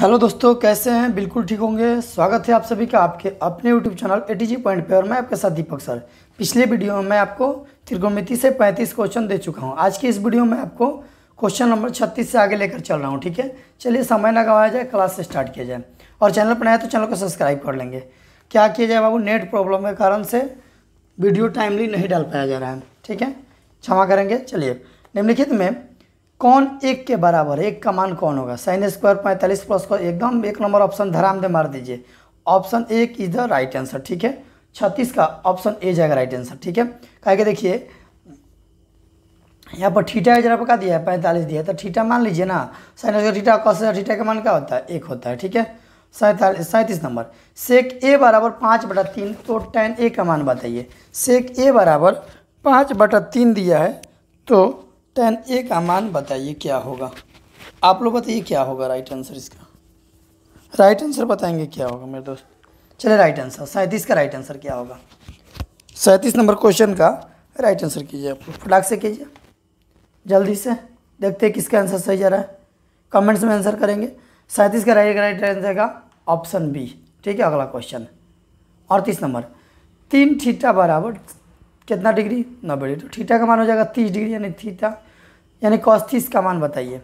hello दोस्तों कैसे हैं बिल्कुल ठीक होंगे स्वागत है आप सभी का आपके अपने YouTube channel A T point पे और मैं आपके साथ दीपक सर पिछले वीडियो में मैं आपको त्रिगोमिति से 35 क्वेश्चन दे चुका हूं आज की इस वीडियो में आपको क्वेश्चन नंबर 36 से आगे लेकर चल रहा हूं ठीक है चलिए समय ना गवाया जाए क्लास से स्टार्ट किया जाए और चैनल पर नया तो चैनल को सब्सक्राइब कर लेंगे क्या किया जाए बाबू नेट प्रॉब्लम के कारण से वीडियो टाइमली नहीं डाल पाया जा रहा है ठीक है क्षमा करेंगे चलिए निम्नलिखित में कौन एक के बराबर एक का मान कौन होगा साइन स्क्वायर पैंतालीस प्लस को एकदम एक नंबर ऑप्शन धराम दे मार दीजिए ऑप्शन एक इज द राइट आंसर ठीक है छत्तीस का ऑप्शन ए जाएगा राइट आंसर ठीक है कहा के देखिए यहाँ पर ठीटा है जरा पका दिया है पैंतालीस दिया है तो ठीटा मान लीजिए ना साइन स्क्वायर कौन सा ठीठा का मान क्या होता है एक होता है ठीक है सैंतालीस सैंतीस नंबर सेक ए बराबर पाँच बटा तीन तो टेन ए का मान बताइए सेक ए बराबर पाँच बटा तीन दिया है तो टेन ए का मान बताइए क्या होगा आप लोग बताइए क्या होगा राइट आंसर इसका राइट आंसर बताएंगे क्या होगा मेरे दोस्त चले राइट आंसर सैंतीस का राइट आंसर क्या होगा सैंतीस नंबर क्वेश्चन का राइट आंसर कीजिए आप फटाक से कीजिए जल्दी से देखते हैं किसका आंसर सही जा रहा है कमेंट्स में आंसर करेंगे सैंतीस का राइट राइट आंसर का ऑप्शन बी ठीक है अगला क्वेश्चन अड़तीस नंबर तीन थीटा बराबर कितना डिग्री नब्बे डिग्री तो थीटा का मान हो जाएगा तीस डिग्री यानी थीटा यानी कॉस तीस का मान बताइए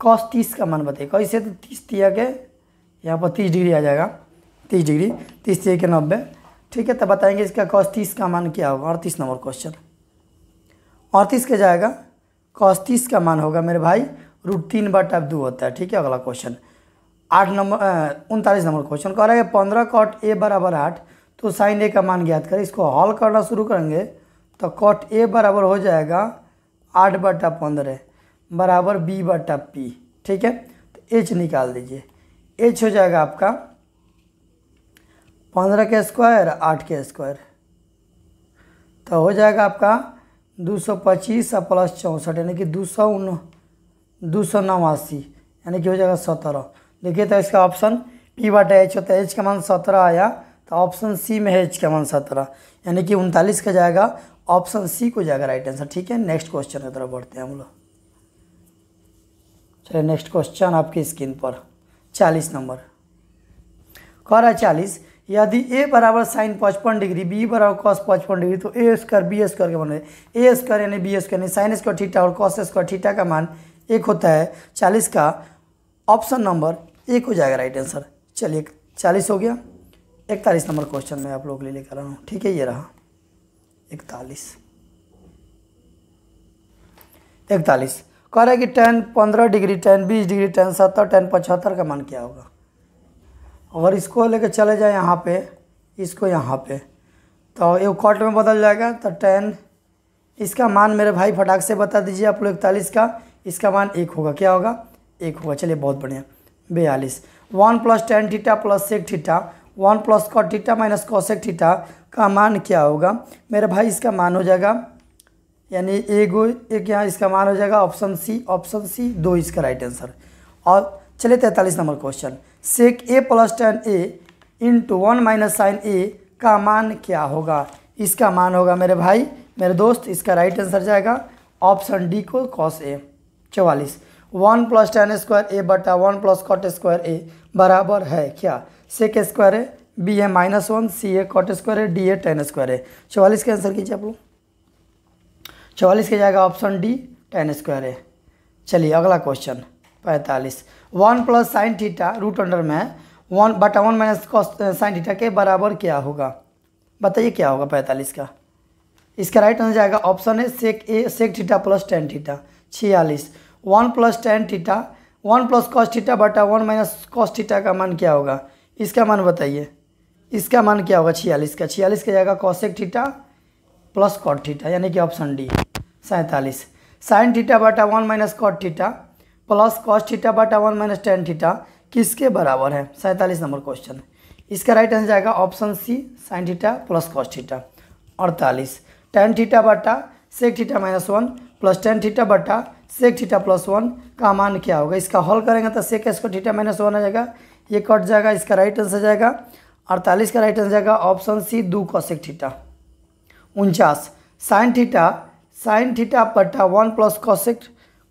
कॉस तीस का मान बताइए कैसे तो तीस तिया के यहाँ पर तीस डिग्री आ जाएगा तीस डिग्री तीस तिया के नब्बे ठीक है तो बताएंगे इसका कॉस तीस का मान क्या होगा अड़तीस नंबर क्वेश्चन अड़तीस के जाएगा कॉस तीस का मान होगा मेरे भाई रूट तीन बटा दो होता है ठीक है अगला क्वेश्चन आठ नंबर उनतालीस नंबर क्वेश्चन कह रहे हैं पंद्रह कॉट ए बराबर आठ तो साइन ए का मान ज्ञात करें इसको हॉल करना शुरू करेंगे तो कॉट ए बराबर हो जाएगा आठ बटा पंद्रह बराबर बी बटा पी ठीक है तो एच निकाल दीजिए एच हो जाएगा आपका पंद्रह के स्क्वायर आठ के स्क्वायर तो हो जाएगा आपका दो सौ पच्चीस और प्लस चौंसठ यानी कि दो सौ उन दो सौ नवासी यानी कि हो जाएगा सत्रह देखिए तो इसका ऑप्शन पी बटा एच होता है एच का मान सत्रह आया तो ऑप्शन सी में है एच का मान सत्रह यानी कि उनतालीस का जाएगा ऑप्शन सी को जाएगा राइट आंसर ठीक है नेक्स्ट क्वेश्चन की तरफ बढ़ते हैं हम लोग चलिए नेक्स्ट क्वेश्चन आपकी स्क्रीन पर चालीस नंबर कह रहा है चालीस यदि ए बराबर साइन पचपन डिग्री बी बराबर कॉस पचपन डिग्री तो ए स्क्वायर बी स्क्वायर के मान ए स्क्वायर यानी बी स्क्वायर यानी साइन स्क्वायर ठीटा और कॉस स्क्वायर ठीटा का मान एक होता है चालीस का ऑप्शन नंबर एक हो जाएगा राइट आंसर चलिए चालीस हो गया इकतालीस नंबर क्वेश्चन मैं आप लोग के लिए लेकर आ रहा हूँ ठीक है ये रहा इकतालीस इकतालीस कह रहे कि टेन पंद्रह डिग्री टेन बीस डिग्री टेन सत्तर टेन पचहत्तर का मान क्या होगा अगर इसको लेकर चले जाए यहाँ पे इसको यहाँ पे तो ये कॉट में बदल जाएगा तो टेन इसका मान मेरे भाई फटाक से बता दीजिए आप लोग इकतालीस का इसका मान एक होगा क्या होगा एक होगा चलिए बहुत बढ़िया बयालीस one plus tan theta plus sec theta one plus cot theta minus cosec theta का मान क्या होगा मेरे भाई इसका मान हो जाएगा यानी एक एक यहाँ इसका मान हो जाएगा ऑप्शन सी ऑप्शन सी दो इसका राइट आंसर और चले तैंतालीस number question sec A plus tan A into one minus sine A का मान क्या होगा इसका मान होगा मेरे भाई मेरे दोस्त इसका राइट आंसर जाएगा ऑप्शन डी को कॉस ए चौवालीस one plus tan square A बटा one plus cot square A बराबर है क्या सेक स्क्वायर है बी है माइनस वन सी है कॉट स्क्वायर है डी है टेन स्क्वायर है चौवालीस का आंसर कीजिए आप लोग चौवालीस का जाएगा ऑप्शन डी टेन स्क्वायर है चलिए अगला क्वेश्चन पैंतालीस one plus sine theta root under में है वन बट वन माइनस साइन थीटा के बराबर क्या होगा बताइए क्या होगा पैंतालीस का इसका राइट आंसर जाएगा ऑप्शन है sec A sec theta plus tan theta छियालीस one plus tan theta one plus cos theta बटा वन माइनस कॉस थीटा का मान क्या होगा इसका मान बताइए इसका मान क्या होगा छियालीस का छियालीस का जाएगा cosec theta plus cot theta यानी कि ऑप्शन डी सैंतालीस साइन ठीटा बाटा one minus cot theta plus cos theta बाटा वन माइनस टेन थीटा किसके बराबर है सैंतालीस नंबर क्वेश्चन इसका राइट आंसर जाएगा option C sine theta plus cos theta अड़तालीस टेन थीटा बाटा sec theta minus one plus tan theta बटा सेक थीटा प्लस वन का मान क्या होगा इसका हॉल करेंगे तो sec square theta minus one आ जाएगा ये कट जाएगा इसका राइट आंसर जाएगा अड़तालीस का राइट आंसर जाएगा option C two cosec theta उनचास साइन ठीटा साइन ठीटा पट्टा one plus cosec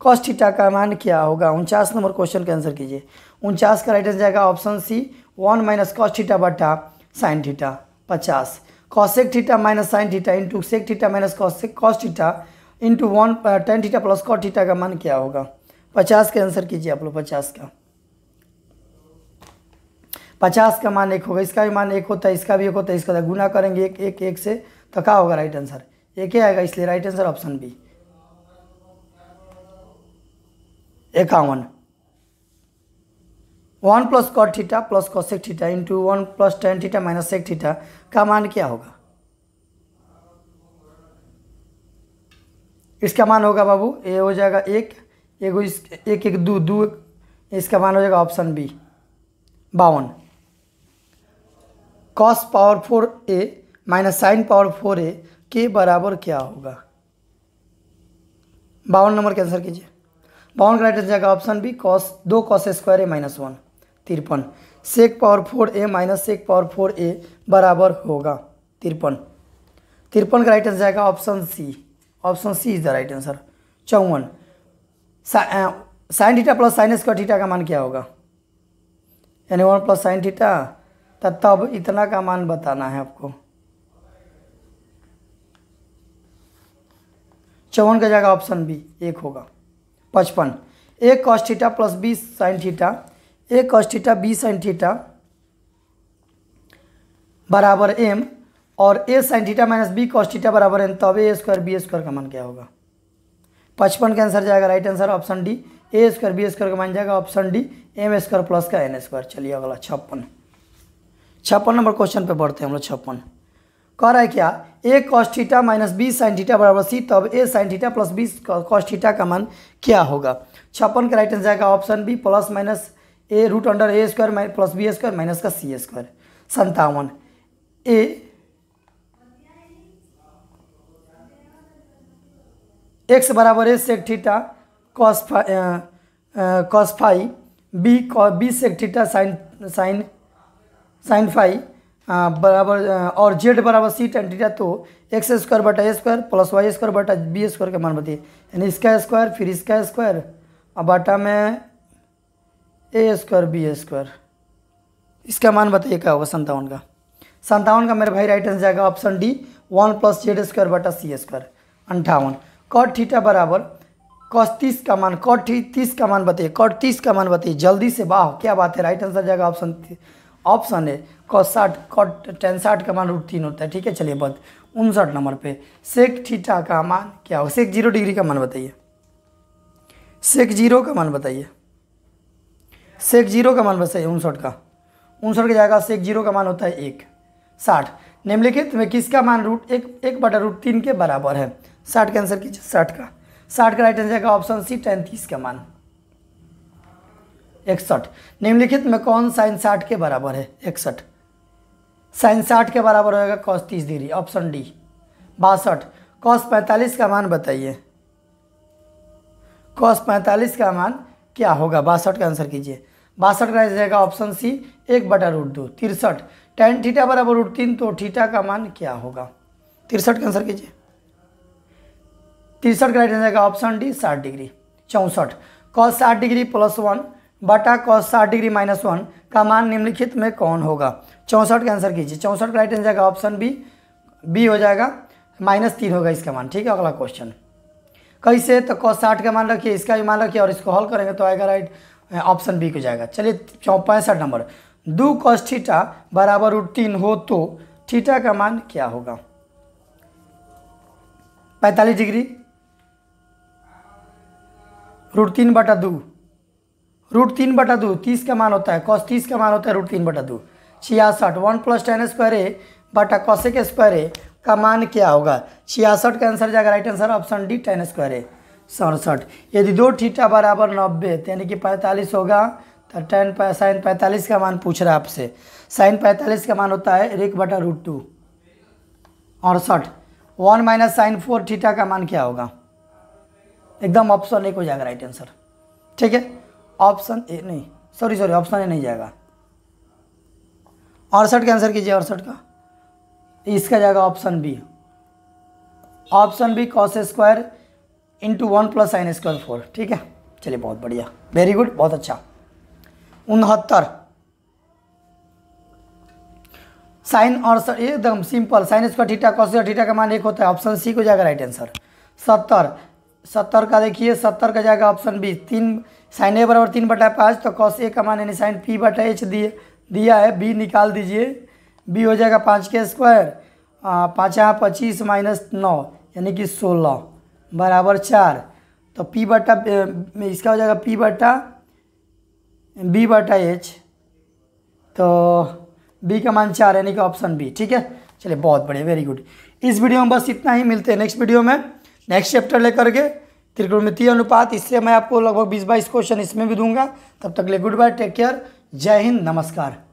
cos theta का मान क्या होगा उनचास नंबर क्वेश्चन का आंसर कीजिए उनचास का राइट आंसर जाएगा option C one minus cos theta बट्टा साइन ठीटा पचास cosec theta minus sine theta into sec theta minus cosec cos theta into one tan theta plus cot theta का मान क्या होगा पचास का आंसर कीजिए आप लोग पचास का पचास का मान एक होगा इसका भी मान एक होता है इसका भी एक होता है इसका होता तो है गुना करेंगे एक एक एक से तो क्या होगा राइट आंसर एक ही आएगा इसलिए राइट आंसर ऑप्शन बी इक्यावन one plus cot theta plus cosec theta into one plus tan theta minus sec theta का मान क्या होगा इसका मान होगा बाबू ए हो जाएगा एक एक, एक एक दो दो इसका मान हो जाएगा ऑप्शन बी बावन cos power four A minus sine power four A के बराबर क्या होगा बावन नंबर के आंसर कीजिए बावन का राइट आंसर जाएगा ऑप्शन बी कॉस दो cos square A minus one तिरपन sec power four A minus sec power four A बराबर होगा तिरपन तिरपन का राइट आंसर जाएगा option C option C is the right answer चौवन sine theta plus sine square theta का मान क्या होगा यानी वन प्लस साइन थीटा तब तो इतना का मान बताना है आपको चौवन का जगह ऑप्शन बी एक होगा पचपन एक cos theta theta plus B sine theta A cos theta theta B sine theta बराबर एम और A sine theta minus B cos theta theta बराबर एम तब ए स्क्वायर बी स्क्वायर का मान क्या होगा पचपन का आंसर जाएगा right answer option D A square B square का मान जाएगा option D M square plus का एन स्क्वायर चलिए अगला छप्पन छप्पन नंबर क्वेश्चन पे बढ़ते हैं हम लोग छप्पन कह रहा है क्या A cos theta minus B sine theta बराबर सी तब A sine theta plus B cos theta का मान क्या होगा छप्पन का राइट आंसर आएगा option B plus minus A root under A square plus B square minus का सी स्क्वायर संतावन ए एक्स बराबर A sec theta cos phi cos phi B B sec theta sine sine sine five बराबर और Z बराबर सी ten theta तो X square बटा A square plus Y square बटा B square का मान बताइए यानी इसका स्क्वायर फिर इसका स्क्वायर और बटा में ए स्क्वायर बी स्क्वायर इसका मान बताइए क्या होगा संतावन का संतावन का मेरे भाई राइट आंसर जाएगा option D one plus Z square बटा सी स्क्वायर अंठावन कॉट थीटा बराबर कॉस तीस का मान कॉट तीस का मान बताइए कॉट तीस का मान बताइए जल्दी से बाह क्या बात है राइट आंसर जाएगा ऑप्शन ऑप्शन है कॉसाट कॉट साठ का मान रूट तीन होता है ठीक है चलिए बंद उनसठ नंबर पे सेक थीटा का मान क्या होगा सेक जीरो डिग्री का मान बताइए सेक जीरो का मान बताइए सेक जीरो का मान बताइए उनसठ का उनसठ का जाएगा सेक जीरो का मान होता है एक साठ निम्नलिखित में किसका मान रूट एक एक बटा रूट तीन के बराबर है साठ का आंसर कीजिए साठ का साठ का राइट आंसर जाएगा ऑप्शन सी तैंतीस का मान इकसठ निम्नलिखित में कौन साइन साठ के बराबर है इकसठ साइन साठ के बराबर होएगा कॉस तीस डिग्री ऑप्शन डी बासठ कॉस पैंतालीस का मान बताइए कॉस पैंतालीस का मान क्या होगा बासठ का आंसर कीजिए बासठ का रहेगा ऑप्शन सी एक बटा रूट दो तिरसठ टेन थीटा बराबर रूट तीन तो थीटा का मान क्या होगा तिरसठ का आंसर कीजिए तिरसठ का राइट आंसर रहेगा ऑप्शन डी साठ डिग्री चौंसठ कॉस साठ डिग्री प्लस वन बटा कॉस साठ डिग्री माइनस वन का मान निम्नलिखित में कौन होगा चौंसठ का आंसर कीजिए चौंसठ का राइट आंसर जाएगा ऑप्शन बी बी हो जाएगा माइनस तीन होगा इसका मान ठीक है अगला क्वेश्चन कैसे तो कॉस साठ का मान रखिए इसका भी मान रखिए और इसको हल करेंगे तो आएगा राइट ऑप्शन बी को जाएगा चलिए पैंसठ नंबर दो कॉस थीटा बराबर रूट तीन हो तो थीटा का मान क्या होगा पैंतालीस डिग्री रूट तीन बटा दो रूट तीन बटा दो तीस का मान होता है कॉस तीस का मान होता है रूट तीन बटा दो छियासठ one plus tan square A बटा कॉस एक स्क्वायर ए का मान क्या होगा छियासठ का आंसर जाएगा right answer option D tan square A सड़सठ यदि दो ठीठा बराबर नब्बे तो यानी कि पैंतालीस होगा तो टेन साइन पैंतालीस का मान पूछ रहा है आपसे साइन पैंतालीस का मान होता है एक बटा रूट टू अड़सठ one minus sine four theta का मान क्या होगा एकदम ऑप्शन एक हो जाएगा राइट आंसर ठीक है ऑप्शन ए नहीं सॉरी सॉरी ऑप्शन ए नहीं जाएगा अड़सठ का आंसर कीजिए अड़सठ का इसका जाएगा option B option B cos square into one plus sine square four ठीक है चलिए बहुत बढ़िया वेरी गुड बहुत अच्छा उनहत्तर साइन और एकदम simple sine square theta cos square theta का मान एक होता है ऑप्शन सी को जाएगा राइट आंसर सत्तर सत्तर का देखिए सत्तर का जाएगा ऑप्शन बी तीन साइन ए बराबर तीन बटा पाँच तो कौश ए का मान यानी साइन पी बटा एच दिए दिया है बी निकाल दीजिए बी हो जाएगा पाँच के स्क्वायर पाँच यहाँ पच्चीस माइनस नौ यानी कि सोलह बराबर चार तो पी बटा इसका हो जाएगा पी बटा बी बटा एच तो बी का मान चार यानी कि ऑप्शन बी ठीक है चलिए बहुत बढ़िया वेरी गुड इस वीडियो में बस इतना ही मिलते हैं नेक्स्ट वीडियो में नेक्स्ट चैप्टर लेकर के त्रिकोणमितीय अनुपात इससे मैं आपको लगभग बीस बाईस क्वेश्चन इसमें भी दूंगा तब तक ले गुड बाय टेक केयर जय हिंद नमस्कार